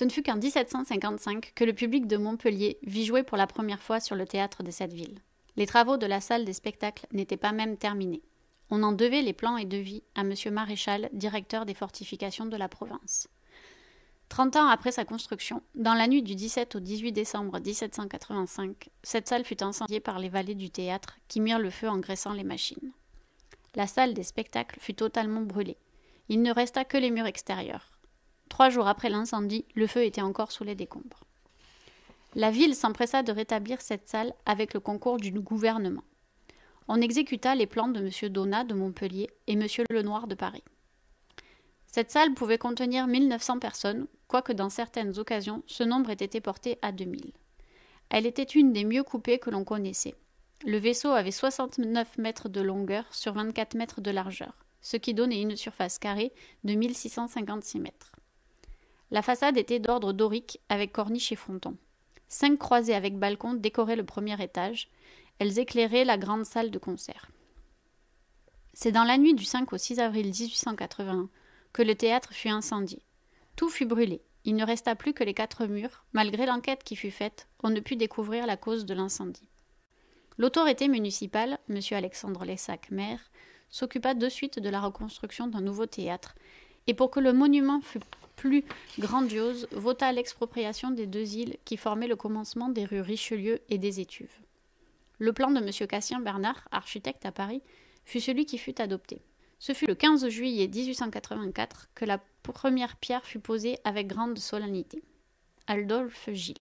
Ce ne fut qu'en 1755 que le public de Montpellier vit jouer pour la première fois sur le théâtre de cette ville. Les travaux de la salle des spectacles n'étaient pas même terminés. On en devait les plans et devis à M. Maréchal, directeur des fortifications de la province. Trente ans après sa construction, dans la nuit du 17 au 18 décembre 1785, cette salle fut incendiée par les valets du théâtre qui mirent le feu en graissant les machines. La salle des spectacles fut totalement brûlée. Il ne resta que les murs extérieurs. Trois jours après l'incendie, le feu était encore sous les décombres. La ville s'empressa de rétablir cette salle avec le concours du gouvernement. On exécuta les plans de M. Donat de Montpellier et M. Lenoir de Paris. Cette salle pouvait contenir 1900 personnes, quoique dans certaines occasions ce nombre ait été porté à 2000. Elle était une des mieux coupées que l'on connaissait. Le vaisseau avait 69 mètres de longueur sur 24 mètres de largeur, ce qui donnait une surface carrée de 1656 mètres. La façade était d'ordre dorique avec corniche et fronton. Cinq croisées avec balcon décoraient le premier étage. Elles éclairaient la grande salle de concert. C'est dans la nuit du 5 au 6 avril 1881 que le théâtre fut incendié. Tout fut brûlé. Il ne resta plus que les quatre murs. Malgré l'enquête qui fut faite, on ne put découvrir la cause de l'incendie. L'autorité municipale, M. Alexandre Lessac, maire, s'occupa de suite de la reconstruction d'un nouveau théâtre. Et pour que le monument fût plus grandiose, vota l'expropriation des deux îles qui formaient le commencement des rues Richelieu et des Étuves. Le plan de M. Cassien Bernard, architecte à Paris, fut celui qui fut adopté. Ce fut le 15 juillet 1884 que la première pierre fut posée avec grande solennité. Aldolphe Gilles.